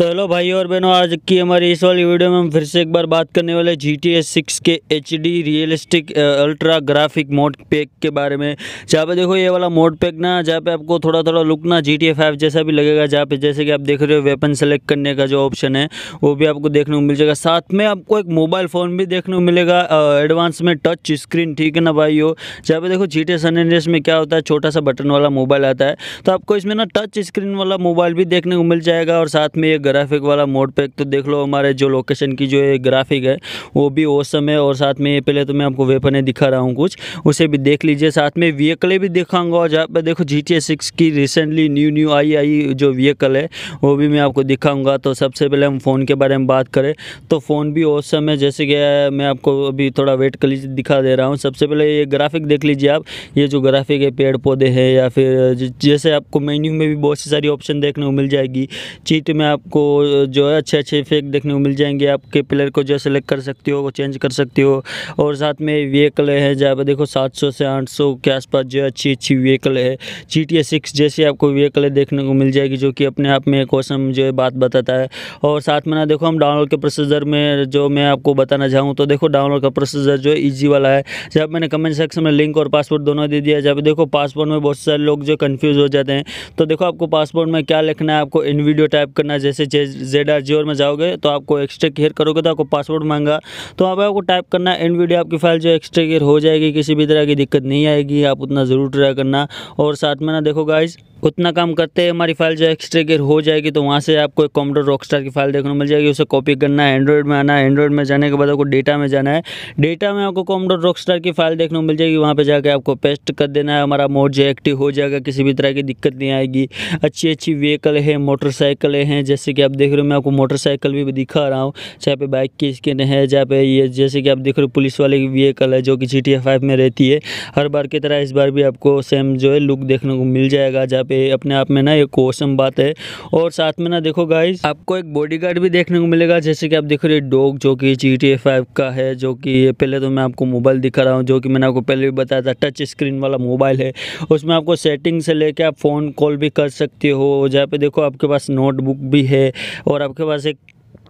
तो हेलो भाई और बहनों आज की हमारी इस वाली वीडियो में हम फिर से एक बार बात करने वाले जी टी एस सिक्स के H D realistic ultra graphic mod pack के बारे में जहाँ पे देखो ये वाला मोड पैक ना जहाँ पे आपको थोड़ा थोड़ा लुक ना जी टी ए फाइव जैसा भी लगेगा जहाँ पे जैसे कि आप देख रहे हो वेपन सेलेक्ट करने का जो ऑप्शन है वो भी आपको देखने को मिल जाएगा साथ में आपको एक मोबाइल फ़ोन भी देखने को मिलेगा एडवांस में टच स्क्रीन ठीक है ना भाई हो जहाँ पे देखो जी टी सन एंड्रेस में क्या होता है छोटा सा बटन वाला मोबाइल आता है तो आपको इसमें ना टच स्क्रीन वाला मोबाइल भी देखने को मिल जाएगा और साथ में एक ग्राफिक वाला मोड पैक तो देख लो हमारे जो लोकेशन की जो ग्राफिक है वो भी ओसम है और साथ में पहले तो मैं आपको वेपने दिखा रहा हूँ कुछ उसे भी देख लीजिए साथ में व्हीकलें भी दिखाऊंगा और जहाँ पर देखो जी टी सिक्स की रिसेंटली न्यू न्यू आई आई जो व्हीकल है वो भी मैं आपको दिखाऊँगा तो सबसे पहले हम फ़ोन के बारे में बात करें तो फ़ोन भी ओसम है जैसे कि मैं आपको अभी थोड़ा वेट कर लीजिए दिखा दे रहा हूँ सबसे पहले ये ग्राफिक देख लीजिए आप ये जो ग्राफिक है पेड़ पौधे हैं या फिर जैसे आपको मेन्यू में भी बहुत सी सारी ऑप्शन देखने को मिल जाएगी चीट में आपको आपको जो है अच्छे अच्छे इफेक्ट देखने को मिल जाएंगे आपके प्लेयर को जो है सेलेक्ट कर सकते हो वो चेंज कर सकते हो और साथ में व्हीकल है जहाँ पर देखो 700 से 800 के आसपास जो है अच्छी अच्छी व्हीकल है जी टी सिक्स जैसी आपको व्हीकल देखने को मिल जाएगी जो कि अपने आप में एक औसम जो है बात बताता है और साथ में ना देखो हम डाउनलोड के प्रोसीजर में जो मैं आपको बताना चाहूँ तो देखो डाउनलोड का प्रोसीजर जो है ईजी वाला है जब मैंने कमेंट सेक्शन में लिंक और पासवर्ड दोनों दे दिया जब देखो पासवर्ड में बहुत सारे लोग जो कन्फ्यूज़ हो जाते हैं तो देखो आपको पासवर्ड में क्या लिखना है आपको इन वीडियो टाइप करना है जैसे जैसे जेड आर जी में जाओगे तो आपको एक्स्ट्रा केयर करोगे तो आपको पासवर्ड मांगा तो आप आपको टाइप करना एंड वीडियो आपकी फाइल जो एक्स्ट्रा केयर हो जाएगी किसी भी तरह की दिक्कत नहीं आएगी आप उतना ज़रूर ट्राई करना और साथ में ना देखो गाइज़ उतना काम करते हैं हमारी फाइल जो एक्स्ट्रा गेयर हो जाएगी तो वहाँ से आपको एक कॉम्प्यूटर रॉकस्टार की फाइल देखने को मिल जाएगी उसे कॉपी करना है एंड्रॉइड में आना है एंड्रॉइड में जाने के बाद आपको डेटा में जाना है डेटा में आपको कॉम्प्यूटर रॉकस्टार की फाइल देखने को मिल जाएगी वहाँ पर जाकर आपको पेस्ट कर देना है हमारा मोड जो एक्टिव हो जाएगा किसी भी तरह की दिक्कत नहीं आएगी अच्छी अच्छी व्हीकल है मोटरसाइकिल हैं जैसे कि आप देख रहे हो मैं आपको मोटरसाइकिल भी दिखा रहा हूँ चाहे पे बाइक की स्किन है जहाँ पे ये जैसे कि आप देख रहे हो पुलिस वाले की व्हीकल है जो कि जी टी में रहती है हर बार की तरह इस बार भी आपको सेम जो है लुक देखने को मिल जाएगा जहाँ पे अपने आप में ना एक कोसम बात है और साथ में ना देखो गाइज आपको एक बॉडी भी देखने को मिलेगा जैसे कि आप देख रहे डॉग जो कि जी टी का है जो कि ये पहले तो मैं आपको मोबाइल दिखा रहा हूँ जो कि मैंने आपको पहले भी बताया था टच स्क्रीन वाला मोबाइल है उसमें आपको सेटिंग से लेके आप फ़ोन कॉल भी कर सकते हो जहाँ पे देखो आपके पास नोटबुक भी है और आपके पास एक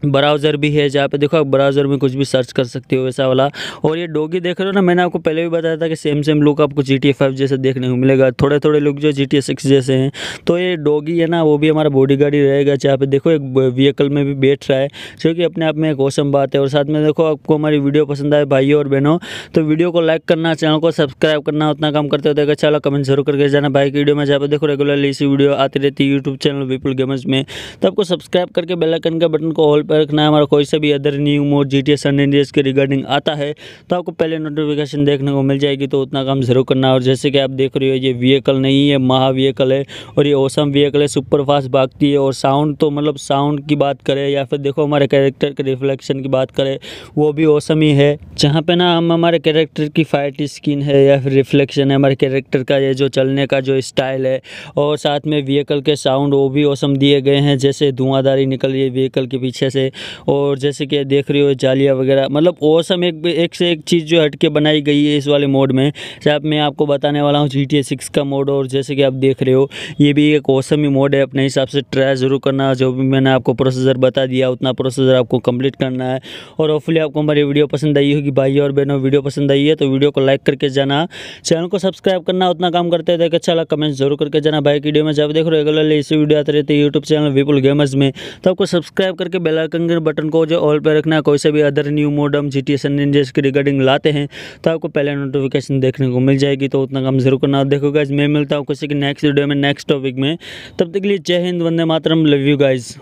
ब्राउज़र भी है जहाँ पे देखो आप ब्राउज़र में कुछ भी सर्च कर सकते हो वैसा वाला और ये डोगी देख रहे हो ना मैंने आपको पहले भी बताया था कि सेम सेम लुक आपको जी टी फाइव जैसे देखने को मिलेगा थोड़े थोड़े लुक जो जी टी सिक्स जैसे हैं तो ये डोगी है ना वो भी हमारा बॉडी गार्ड ही रहेगा जहाँ पे देखो एक व्हीकल में भी बैठ रहा है जो कि अपने आप में एक औसम बात है और साथ में देखो आपको हमारी वीडियो पसंद आए भाइयों और बहनों तो वीडियो को लाइक करना चैनल को सब्सक्राइब करना उतना काम करते हो तो अच्छा वाला कमेंट जरूर करके जाना भाई की वीडियो में जहाँ पे देखो रेगुलरली इसी वीडियो आती रहती है यूट्यूब चैनल विपुल गेमर्स में तो आपको सब्सक्राइब करके बेलाइकन का बटन को ऑल पर रखना है हमारा कोई से भी other new mod G T S S के रिगार्डिंग आता है तो आपको पहले नोटिफिकेशन देखने को मिल जाएगी तो उतना काम ज़रूर करना है और जैसे कि आप देख रहे हो ये व्हीकल नहीं है महा व्हीकल है और ये ओसम व्हीकल है सुपर फास्ट भागती है और साउंड तो मतलब साउंड की बात करें या फिर देखो हमारे कैरेक्टर के रिफ्लेक्शन की बात करें वो भी औसम ही है जहाँ पे ना हम हमारे कैरेक्टर की फाइट स्किन है या फिर रिफ्लेक्शन है हमारे कैरेक्टर का ये जो चलने का जो स्टाइल है और साथ में व्हीकल के साउंड वो भी औसम दिए गए हैं जैसे धुआंधारी निकल रही है व्हीकल के पीछे से और जैसे कि देख रही हो जालिया वगैरह मतलब औसम एक एक से एक चीज़ जो हटके बनाई गई है इस वाले मोड में साहब मैं आपको बताने वाला हूँ जी टी सिक्स का मोड और जैसे कि आप देख रहे हो ये भी एक औसम ही मोड है अपने हिसाब से ट्राई ज़रूर करना जो भी मैंने आपको प्रोसीजर बता दिया उतना प्रोसीजर आपको कम्प्लीट करना है और होपफुली आपको हमारी वीडियो पसंद आई होगी कि भाई और बहनों वीडियो पसंद आई है तो वीडियो को लाइक करके जाना चैनल को सब्सक्राइब करना उतना काम करते थे अच्छा लगा कमेंट जरूर करके जाना भाई की वीडियो में जब देख रहे रेगुलरली ऐसी वीडियो आते रहते यूट्यूब चैनल विपुल गेमर्स में तो आपको सब्सक्राइब करके बेलाइकन के बटन को जो ऑल पर रखना कोई से भी other new modem G T S N regarding लाते हैं तो आपको पहले नोटिफिकेशन देखने को मिल जाएगी तो उतना काम जरूर करना देखो गाइज मैं मिलता हूँ किसी के नेक्स्ट वीडियो में नेक्स्ट टॉपिक में तब तक के लिए जय हिंद वंदे मातरम लव यू गाइज